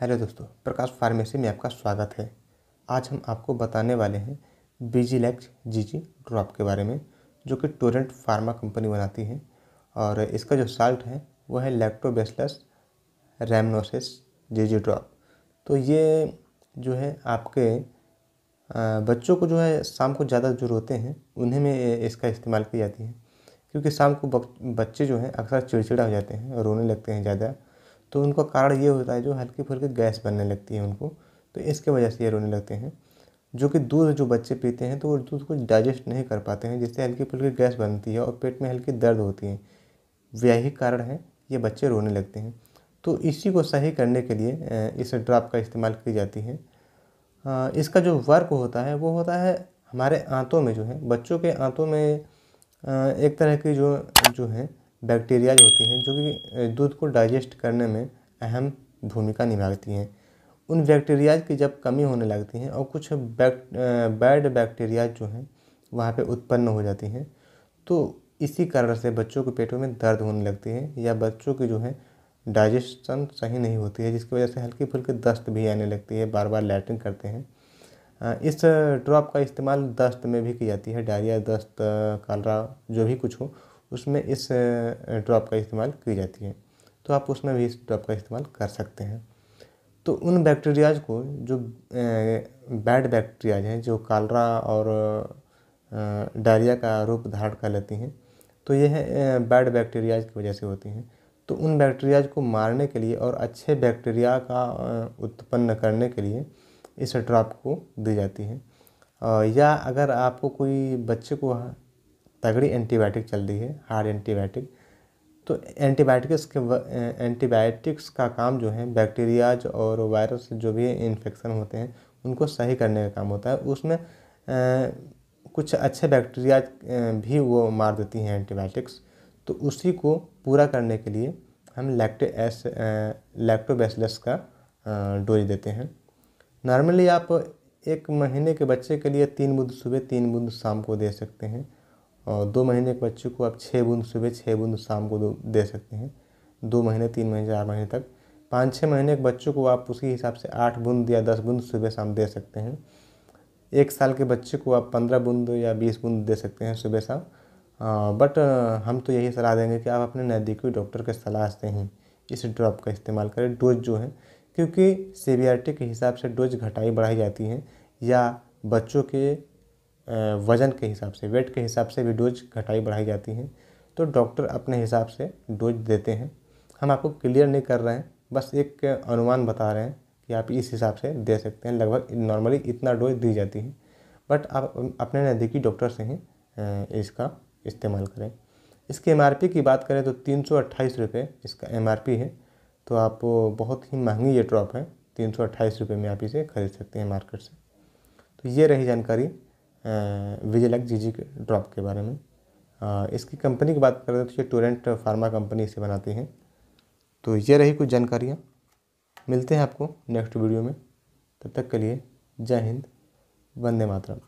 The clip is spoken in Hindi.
हेलो दोस्तों प्रकाश फार्मेसी में आपका स्वागत है आज हम आपको बताने वाले हैं जी जीजी ड्रॉप के बारे में जो कि टोरेंट फार्मा कंपनी बनाती है और इसका जो साल्ट है वह है लैक्टोबेसलस रेमनोसिस जीजी ड्रॉप तो ये जो है आपके बच्चों को जो है शाम को ज़्यादा जो रोते हैं उन्हें में इसका इस्तेमाल की जाती है क्योंकि शाम को बच्चे जो हैं अक्सर चिड़चिड़ा हो जाते हैं रोने लगते हैं ज़्यादा तो उनका कारण ये होता है जो हल्की फुल्की गैस बनने लगती है उनको तो इसके वजह से ये रोने लगते हैं जो कि दूध जो बच्चे पीते हैं तो वो दूध को डाइजेस्ट नहीं कर पाते हैं जिससे हल्की फुल्की गैस बनती है और पेट में हल्की दर्द होती है यही कारण है ये बच्चे रोने लगते हैं तो इसी को सही करने के लिए इस ड्राप का इस्तेमाल की जाती है इसका जो वर्क होता है वो होता है हमारे आंतों में जो है बच्चों के आंतों में एक तरह की जो जो है बैक्टीरियाज होती हैं जो कि दूध को डाइजेस्ट करने में अहम भूमिका निभाती हैं उन बैक्टीरियाज की जब कमी होने लगती हैं और कुछ बैक बैड बैक्टीरियाज जो हैं वहाँ पे उत्पन्न हो जाती हैं तो इसी कारण से बच्चों के पेटों में दर्द होने लगती है या बच्चों की जो है डाइजेशन सही नहीं होती है जिसकी वजह से हल्की फुल्की दस्त भी आने लगती है बार बार लैट्रिन करते हैं इस ड्रॉप का इस्तेमाल दस्त में भी की जाती है डायरिया दस्त कालरा जो भी कुछ हो उसमें इस ड्रॉप का इस्तेमाल की जाती है तो आप उसमें भी इस ड्रॉप का इस्तेमाल कर सकते हैं तो उन बैक्टीरियाज को जो बैड बैक्टीरियाज हैं जो कालरा और डायरिया का रूप धारण कर लेती हैं तो यह बैड बैक्टीरियाज की वजह से होती हैं तो उन बैक्टीरियाज को मारने के लिए और अच्छे बैक्टीरिया का उत्पन्न करने के लिए इस ड्रॉप को दी जाती है या अगर आपको कोई बच्चे को तगड़ी एंटीबायोटिक चल रही है हार्ड एंटीबायोटिक तो एंटीबायोटिक्स के एंटीबायोटिक्स का काम जो है बैक्टीरियाज और वायरस जो भी इन्फेक्शन होते हैं उनको सही करने का काम होता है उसमें आ, कुछ अच्छे बैक्टीरियाज भी वो मार देती हैं एंटीबायोटिक्स तो उसी को पूरा करने के लिए हम लैक्टो एस लैक्टोबैसिलस का डोज देते हैं नॉर्मली आप एक महीने के बच्चे के लिए तीन बुद्ध सुबह तीन बुद्ध शाम को दे सकते हैं और दो महीने के बच्चे को आप छः बूंद सुबह छः बूंद शाम को दे सकते हैं दो महीने तीन महीने चार महीने तक पाँच छः महीने के बच्चों को आप उसी हिसाब से आठ बूंद या दस बूंद सुबह शाम दे सकते हैं एक साल के बच्चे को आप पंद्रह बूंद या बीस बूंद दे सकते हैं सुबह शाम बट हम तो यही सलाह देंगे कि आप अपने नज़दीकी डॉक्टर के सलाह से ही इस ड्रॉप का इस्तेमाल करें डोज जो है क्योंकि सीवियरिटी के हिसाब से डोज घटाई बढ़ाई जाती है या बच्चों के वज़न के हिसाब से वेट के हिसाब से भी डोज घटाई बढ़ाई जाती हैं तो डॉक्टर अपने हिसाब से डोज देते हैं हम आपको क्लियर नहीं कर रहे हैं बस एक अनुमान बता रहे हैं कि आप इस हिसाब से दे सकते हैं लगभग नॉर्मली इतना डोज दी जाती है बट आप अपने नज़दीकी डॉक्टर से ही इसका इस्तेमाल करें इसके एम की बात करें तो तीन सौ इसका एम है तो आप बहुत ही महंगी ये ड्रॉप है तीन सौ में आप इसे ख़रीद सकते हैं मार्केट से तो ये रही जानकारी विजिलैक जी जी ड्रॉप के बारे में इसकी कंपनी की बात करें तो ये टोरेंट फार्मा कंपनी इसे बनाती हैं तो ये रही कुछ जानकारियाँ मिलते हैं आपको नेक्स्ट वीडियो में तब तक के लिए जय हिंद वंदे मातरम